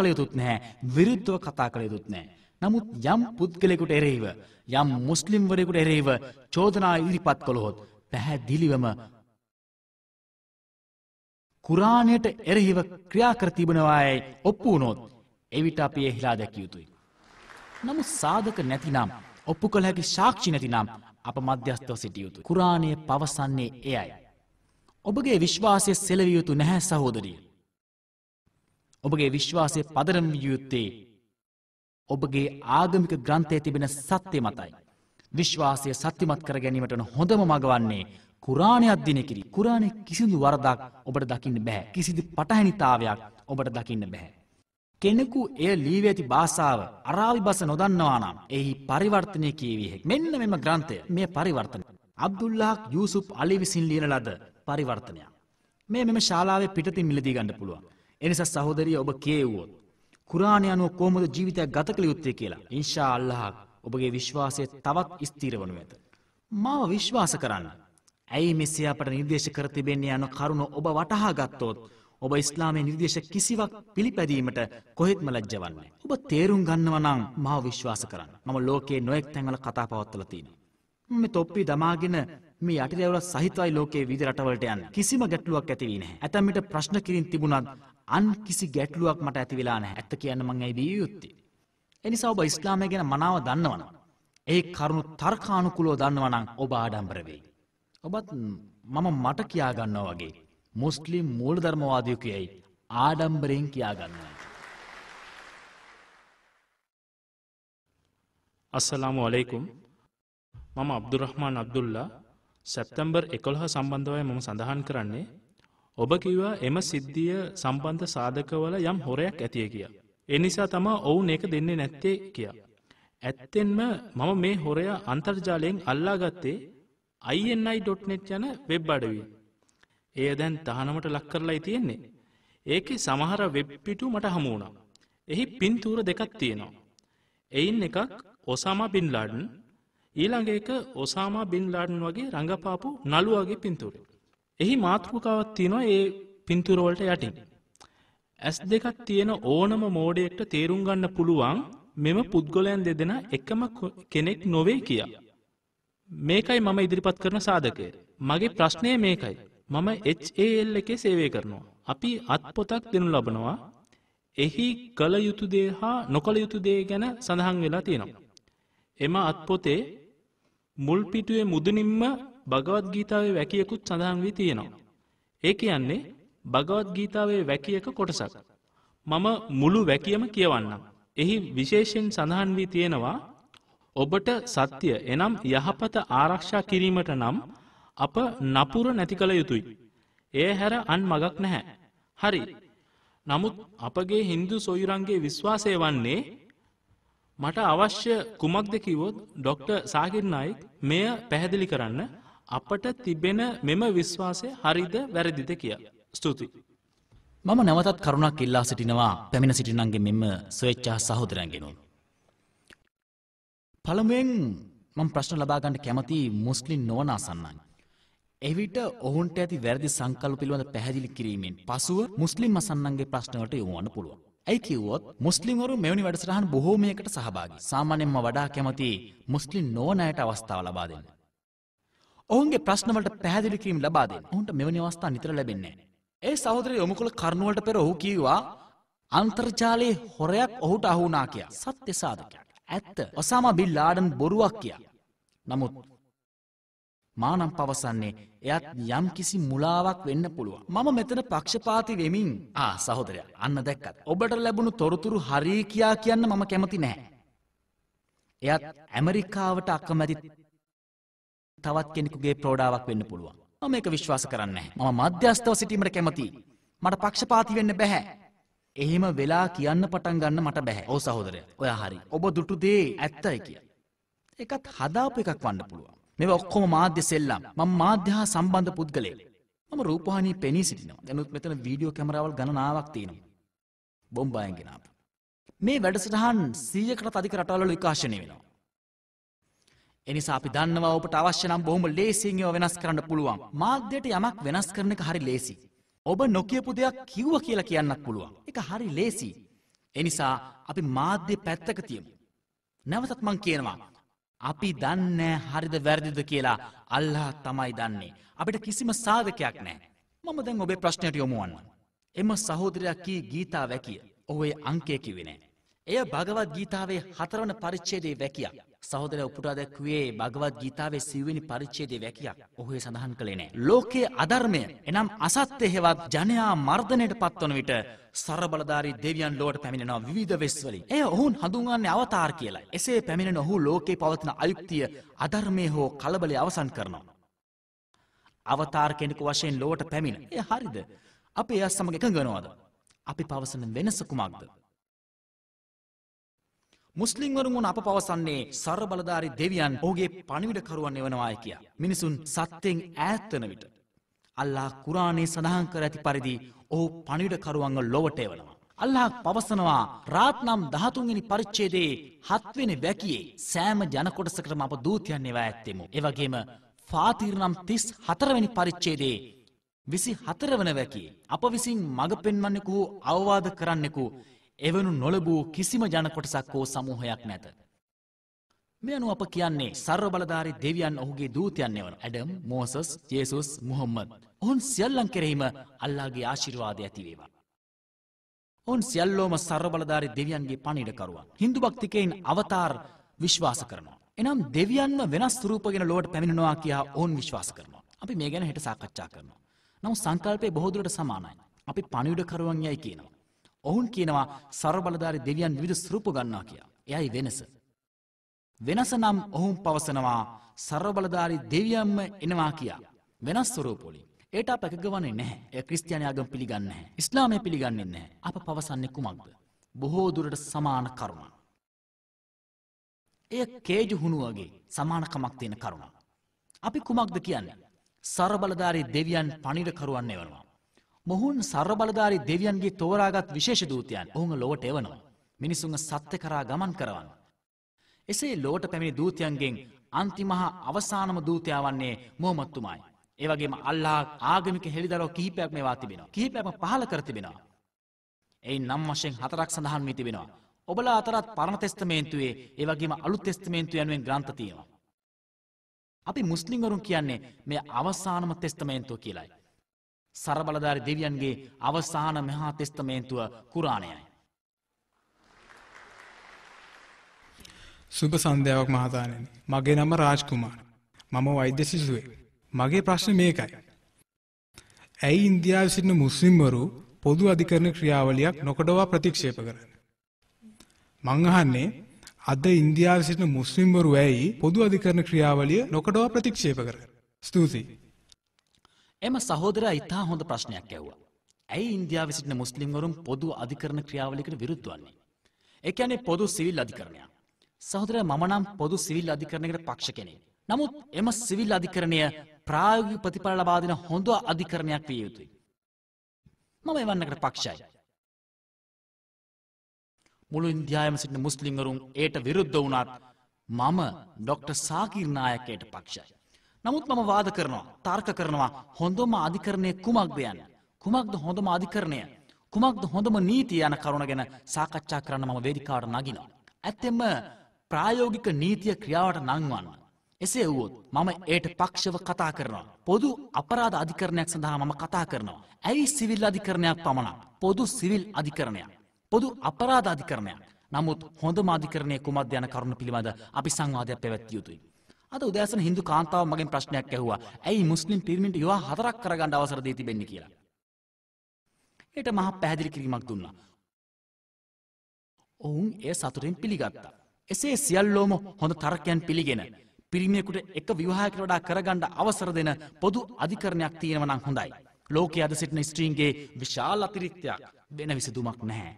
කළ යුතුත් නැහැ. විරුද්ධව කතා කළ යුතුත් නැහැ. නමුත් යම් පුද්ගලෙකුට එරෙහිව යම් මුස්ලිම්වරයෙකුට එරෙහිව චෝදනා ඉදිරිපත් කළොත් පැහැදිලිවම කුරාණයට එරෙහිව ක්‍රියා කර තිබෙනවායයි ඔප්පු වුණොත් එවිට අපි එහිලා දැකිය යුතුයි. නමුත් සාධක නැතිනම් ඔප්පු කළ හැකි සාක්ෂි නැතිනම් අප මධ්‍යස්ථව සිටිය යුතුයි. කුරාණය පවසන්නේ එයයි. ඔබගේ විශ්වාසය සෙලවිය යුතු නැහැ සහෝදරිය. ඔබගේ විශ්වාසය පදරම් යුත්තේ ඔබගේ ආගමික ග්‍රන්ථය තිබෙන සත්‍ය මතයි. විශ්වාසය සත්‍යමත් කර ගැනීමටන හොඳම මගවන්නේ කුරාණය අධ්‍යනය කිරි කුරාණය කිසිදු වරදක් ඔබට දකින්න බැහැ කිසිදු පටහැනිතාවයක් ඔබට දකින්න බැහැ. කෙනෙකු එය ලීව ඇති භාසාාව අරාවි බස නොදන්නවා නම් එහි පරිවර්තනය කියවීහෙක් මෙන්න මෙම ග්‍රන්ථය මේ පරිවර්තන. අබ්දුල්ලාක් යුසුප් අලිවිසින් ලියන ලද පරිවර්තනයක්. මේ මෙම ශාලාව පිටති මිලදී ගණඩ පුළුවන්. එනිසා සහෝදරිය ඔබ කියවුවොත් කුරාණ අනුව කොහොමද ජීවිතයක් ගත කළ යුත්තේ කියලා ඉන්ෂා අල්ලාහ ඔබගේ විශ්වාසය තවත් ස්ථිර වනු ඇත. මාව විශ්වාස කරන්න. ඇයි මෙසේ අපට නිර්දේශ කර තිබෙන්නේ යන කරුණ ඔබ වටහා ගත්තොත් ඔබ ඉස්ලාමයේ නිර්දේශ කිසිවක් පිළිපැදීමට කොහෙත්ම ලැජ්ජවන්නේ. ඔබ තේරුම් ගන්නවා නම් මාව විශ්වාස කරන්න. මම ලෝකයේ නොඑක් තැන්වල කතා පවත්වලා තියෙනවා. මේ තොප්පි දමාගෙන මේ යටිදැවල සහිතවයි ලෝකයේ විවිධ රටවලට යන්න. කිසිම ගැටලුවක් ඇති වෙන්නේ නැහැ. ඇතැම් විට ප්‍රශ්න කිරින් තිබුණත් අන් කිසි ගැටලුවක් මට ඇති වෙලා නැහැ. ඇත්ත කියන්න මං ඇයි බිය යුත්තේ. එනිසා ඔබ ඉස්ලාමය ගැන මනාව දන්නවනම් ඒ කරුණු තර්කානුකූලව දන්නවනම් ඔබ ආඩම්බර වෙයි. ඔබත් මම මට කියා ගන්නවා වගේ මුස්ලිම් මූලධර්මවාදියෙකු යයි ආඩම්බරෙන් කියා ගන්නවා. අස්සලාමු අලයිකුම් මම අබ්දුරහ්මාන් අබ්දුල්ලා සැප්තැම්බර් එකොළහ සම්බන්ධවය මම සඳහන් කරන්නේ ඔබ කිව්වා එම සිද්ධිය සම්බන්ධ සාධකවල යම් හොරයක් ඇතිය කියා. එනිසා තමා ඔවුන් ඒක දෙන්නේ නැත්තේ කියා. ඇත්තෙන්ම මම මේ හොරයා අන්තර්ජාලයෙන් අල්ලාගත්තේ INI.net යන වෙබ් අඩවී. එය දැන් තහනමට ලක් කරලායි තියෙන්නේ. ඒකේ සමහර වෙබ් පිටු මට හමු වුණා. එහි පින්තූර දෙකක් තියෙනවා. එයින් එකක් ඔසාමා බින් ලාඩන් ඊළඟ එක ඔසාමා බින් ලාඩන් වගේ රඟපාපු නළුවාගේ පින්තූරේ. එහි මාතෘකාවත් තියෙනවා ඒ පින්තුරවලට යටින්. ඇස් දෙකක් තියෙන ඕනම මෝඩයෙක්ට තේරුම් ගන්න පුළුවන් මෙම පුද්ගලයන් දෙදෙන එකම කෙනෙක් නොවේ කියා. මේකයි මම ඉදිරිපත් කරන සාධකය. මගේ ප්‍රශ්නය මේකයි. මම HAL එකේ සේවය කරනවා. අපි අත් පොතක් දෙනු ලබනවා. එහි කළ යුතුදේ හා නොකළ යුතුදේ ගැන සඳහන් වෙලා තියෙනවා. එම අත්පොතේ මුල් පිටුවේ මුදුනින්ම භගවත් ගීතාවේ වැකියකුත් සඳහන් වී තියෙනවා. ඒ කියන්නේ භගවත් ගීතාවේ වැකියක කොටසක්. මම මුළු වැකියම කියවන්නම්. එහි විශේෂයෙන් සඳහන් වී තියෙනවා ඔබට සත්‍යය එනම් යහපත ආරක්ෂා කිරීමට නම් අප නපුර නැති කළ යුතුයි. ඒ හැර අන් මගක් නැහැ. හරි. නමුත් අපගේ හින්දු සොයුරන්ගේ විශ්වාසය වන්නේ මට අවශ්‍ය කුමක්ද කිවොත් ඩොක්ටර් සාගිර් නායික් මෙය පැහැදිලි කරන්න අපට තිබෙන මෙම විශ්වාසය හරිද වැරදිද කිය. ස්තුති. මම නැවතත් කරුණක් ඉල්ලා සිටිනවා පැමිණ සිටිනන්ගේ මෙම ස්වේච්චා සහෝදරැන්ගෙනු. පළමුුවෙන් මං ප්‍රශ්න ලබාගන්නට කැමති මුස්ලිම් නොවන අසන්නන්. එවිට ඔවුන්ට ඇති වැරදි සංකල්ප පිළිබඳ පැහැදිලි කිරීමෙන් පසුව මුස්ලිම් අසන්නන්ගේ ප්‍රශ්නවට යොවන්න පුළුවන්. ඇයි කිව්වොත් මුස්ලිම්වරු මෙවැනි වැඩසටහන් බොහෝමයකට සහභාගි. සාමාන්‍යයෙන්ම වඩා කැමති මුස්ලිම් නොවන අයට අවස්ථාව ලබා දෙන්න. ඔවුන්ගේ ප්‍රශ්නවලට පැහැදිලි කිරීම ලබා දෙන්න. ඔවුන්ට මෙවැනි අවස්ථා නිතර ලැබෙන්නේ නැහැ. ඒ සහෝදරය යොමු කළ කරුණුවලට පෙර ඔහු කීවා අන්තර්ජාලයේ හොරයක් ඔහුට අහු වුණා කියලා. සත්‍ය සාධකයක්. ඇත්ත. ඔසාමා බින් ලාඩන් බොරුවක් කියලා. නමුත් මානම් පවසන්නේ එයත් යම් කිසි මුලාවක් වෙන්න පුළුවන්. මම මෙතන පක්ෂපාති වෙමින් ආ සහෝදරයා අන්න දැක්කත්. ඔබට ලැබුණු තොරතුරු හරී කියා කියන්න මම කැමති නැහැ. එයත් ඇමරිකාවට අකමැති තවත් කෙනෙකුගේ ප්‍රෝඩාවක් වෙන්න පුළුවන්. මම මේක විශ්වාස කරන්නේ නැහැ. මම මධ්‍යස්ථව සිටීමට කැමතියි. මට පක්ෂපාති වෙන්න බෑ. එහෙම වෙලා කියන්න පටන් ගන්න මට බෑ. ඔව් සහෝදරයා. ඔයා හරි. ඔබ දුටු දේ ඇත්තයි කියලා. ඒකත් හදාපු එකක් වන්න පුළුවන්. මේ ඔක්කොම මාධ්‍ය සෙල්ලම් මම මාධ්‍ය හා සම්බන්ධ පුද්ගලයෙක්. මම රූපවාහිනී පෙනී සිටිනවා. දැනුත් මෙතන වීඩියෝ කැමරාවල් ගණනාවක් තියෙනවා. බොම්බායෙන් ගෙනාපු. මේ වැඩසටහන් 100කට අධික රටවල විකාශනය වෙනවා. එනිසා අපි දන්නවා ඔබට අවශ්‍ය නම් බොහොම ලේසියෙන් ඒවා වෙනස් කරන්න පුළුවන්. මාධ්‍යයට යමක් වෙනස් කරන එක හරි ලේසි. ඔබ නොකියපු දෙයක් කිව්ව කියලා කියන්නත් පුළුවන්. ඒක හරි ලේසි. එනිසා අපි මාධ්‍ය පැත්තක තියමු. නැවතත් මං කියනවා අපි දන්නේ හරිද වැරදිද කියලා අල්ලා තමයි දන්නේ. අපිට කිසිම සාධකයක් නැහැ. මම දැන් ඔබේ ප්‍රශ්නයට යොමු වන්න. එම සහෝදරයා කී ගීතා වැකිය. ඔහුගේ අංකය කිව්වේ නැහැ. එය භගවත් ගීතාවේ හතරවන පරිච්ඡේදයේ වැකියා. සහෝදර උපුටා දැක්වේ භගවත් ගීතාවේ සිවනි පරිච්චේදේ වැැකයක් ඔහේ සඳහන් කළේනෑ. ලෝකයේ අධර්මය එනම් අසත්‍ය හෙවත් ජනයා මර්ධනයට පත්වන විට සරබලධාරි දෙවියන් ලෝට පැමිණෙනවා විධ වෙස්වලින් ඒ ඔහුන් හඳුන්ගන්න අවතාර් කියලා එසේ පැමිණෙන ඔහු ලෝකේ පවතින අයුක්තිය අධර්මය හෝ කලබලය අවසන් කරනවා. අවතාර් කෙනෙකු වශයෙන් ලෝට පැමිණ ඒ හරිද අපේ අස් සමඟ එකඟනවාද. අපි පවසන වෙනස කුමක්ද. මුස්ලිම්වරුන් අප පවසන්නේ සර බලධාරි දෙවියන් ඔහුගේ පණිවිඩකරුවන් එවනවාය කිය. මිනිසුන් සත්‍යයෙන් ඈත්වන විට. අල්ලා කුරාණේ සඳහන් කර ඇති පරිදි ඔහු පණිවිඩකරුවන්ව ලොවට එවනවා. අල්ලා පවසනවා රාත්නම් දහතුන්ගනි පරිච්චේදේ හත්වෙන වැැකියේ සෑම ජනකොටසකටම අප දූතියන් එවා ඇත්තෙමු. එවගේම ෆාතීරනම් තිස් හතරවැනි පරිච්චේදේ විසි හතරවන වැකි. අප විසින් මඟ පෙන්වන්නෙකු අවවාද කරන්නෙකු එවනු නොලබූ කිසිම ජනකොටසක් හෝ සමූහයක් නැත. මේ අනුව අප කියන්නේ සර්ව බලධාරි දෙවියන් ඔහුගේ දූතයන් එවන ඇඩම්, මෝසස්, ජේසුස්, මුහම්මද්. ඔවුන් සියල්ලන් කෙරෙහිම අල්ලාහගේ ආශිර්වාදය ඇති වේවා. ඔවුන් සියල්ලෝම සර්ව බලධාරි දෙවියන්ගේ පණිඩකරුවන්. Hindu භක්තිකයින් අවතාර විශ්වාස කරනවා. එනම් දෙවියන්ම වෙනස් ස්වරූපගෙන ලොවට පැමිණෙනවා කියා ඔවුන් විශ්වාස කරනවා. අපි මේ ගැන හෙට සාකච්ඡා කරනවා. නමුත් සංකල්පය බොහෝ දුරට සමානයි. අපි පණිවිඩකරුවන් යයි කියනවා. ඔවුන් කියනවා සරබලධාරි දෙවියන් විදු ස්රූප ගන්නා කියා. එයයි වෙනස. වෙනස නම් ඔහුන් පවසනවා සරබලධාරි දෙවියම්ම එනවා කියා. වෙනස් ස්වරූපොලින්. ඒට අප එකගවන්නේ නැහැ. ඒ ක්‍රිස්තියානි ආගම පිළිගන්නේ නැහැ. ඉස්ලාමය පිළිගන්නේ නැහැ. අප පවසන්නේ කුමක්ද? බොහෝ දුරට සමාන කරුණ. එය කේජු හුණු වගේ සමානකමක් තියෙන කරුණ. අපි කුමක්ද කියන්නේ? සරබලධාරී දෙවියන් පණිඩකරුවන් එවනවා. මොහුන් සර්ව බලධාරී දෙවියන්ගේ තෝරාගත් විශේෂ දූතයන් ඔවුන් ලොවට එවනවා. මිනිසුන්ව සත්‍ය කරා ගමන් කරවන්න. එසේ ලොවට පැමිණි දූතයන්ගෙන් අන්තිමහා අවසානම දූතයා වන්නේ මොහොමඩ් තුමායි. ඒ වගේම අල්ලාහ් ආගමික හෙළිදරව් කිහිපයක් මේවා තිබෙනවා. කිහිපයක්ම පහළ කර තිබෙනවා. එයින් නම් වශයෙන් හතරක් සඳහන් වී තිබෙනවා. ඔබලා අතරත් පරණ තෙස්තමේන්තුවේ ඒ වගේම අලුත් තෙස්තමේන්තුව යනුවෙන් ග්‍රන්ථ තියෙනවා. අපි මුස්ලිම්වරුන් කියන්නේ මේ අවසානම තෙස්තමේන්තුව කියලායි. සරබලධාරි දෙවියන්ගේ අවසාන මහා තෙස්තමේන්තුව කුරාණයයි. සුභ සන්ධ්‍යාවක් මහතානනි. මගේ නම රාජ්කුමාර. මම වෛද්‍ය සිසුවේ. මගේ ප්‍රශ්න මේකයි. ඇයි ඉන්දියාව සිටින මුස්ලිම්වරු පොදු අධිකරණ ක්‍රියාවලියක් නොකඩවා ප්‍රතික්ෂේප කරන්න. මංහන්නේ අද ඉන්දියාව සිටින මුස්ලිම්වරු ඇයි පොදු අධිකරණ ක්‍රියාවලිය නොකඩවා ප්‍රතික්ෂේප කර. ස්තුතියි. එම සහෝදරයා ඉතා හොඳ ප්‍රශ්නයක් ඇව්වා. ඇයි ඉන්දියාවේ සිටින මුස්ලිම්වරුන් පොදු අධිකරණ ක්‍රියාවලියකට විරුද්ධ වන්නේ? ඒ කියන්නේ පොදු සිවිල් අධිකරණයක්. සහෝදරයා මම නම් පොදු සිවිල් අධිකරණයකට පක්ෂ කෙනෙක්. නමුත් එම සිවිල් අධිකරණය ප්‍රායෝගික ප්‍රතිඵල ලබා දෙන හොඳ අධිකරණයක් විය යුතුයි. මම එවන්නකට පක්ෂයි. මුළු ඉන්දියාවේම සිටින මුස්ලිම්වරුන් ඒට විරුද්ධ වුණත් මම ඩොක්ටර් සාකිර් නායකයට පක්ෂයි. නමුත් මම වාද කරනවා තර්ක කරනවා හොඳම අධිකරණය කුමක්ද යන්න. කුමක්ද හොඳම අධිකරණය. කුමක්ද හොඳම නීති යන කරුණ ගැන සාකච්ඡා කරන්න මම වේදිකාට නගිනවා. ඇත්තෙම ප්‍රායෝගික නීතිය ක්‍රියාවට නංවන්න. එසේ වුවොත් මම ඒට පක්ෂව කතා කරනවා. පොදු අපරාධ අධිකරණයක් සඳහා මම කතා කරනවා. ඇයි සිවිල් අධිකරණයක් පමණක්. පොදු සිවිල් අධිකරණයක්. පොදු අපරාධ අධිකරණයක්. නමුත් හොඳ මාධිකරණය කුමත් යන කරුණ පිළිබඳ අපි සංවාධයක් පැවැත්තියයුතුයි. අද උදෑසන හිදු කාන්තාව මගින් ප්‍රශ්නයක් ඇහවා ඇයි මුස්ලිම් පිරිමිට යවා හතරක් කරගන්න අවසර දී තිබෙන්නේ කියලා. එයට මහ පැහැදිලි කිරීමක් දුන්නා. ඔවුන් ඒ සතුරෙන් පිළිගත්තා. එසේ සියල්ලෝම හොඳ තර්කයන් පිළිගෙන පිරිමියෙකුට එක විවාහකට වඩා කරගන්න අවසර දෙන පොදු අධිකරණයක් තියෙනවා නම් හොඳයි. ලෝකයේ අද සිටින ස්ත්‍රීන්ගේ විශාල අතිරික්තයක් වෙන විසඳුමක් නැහැ.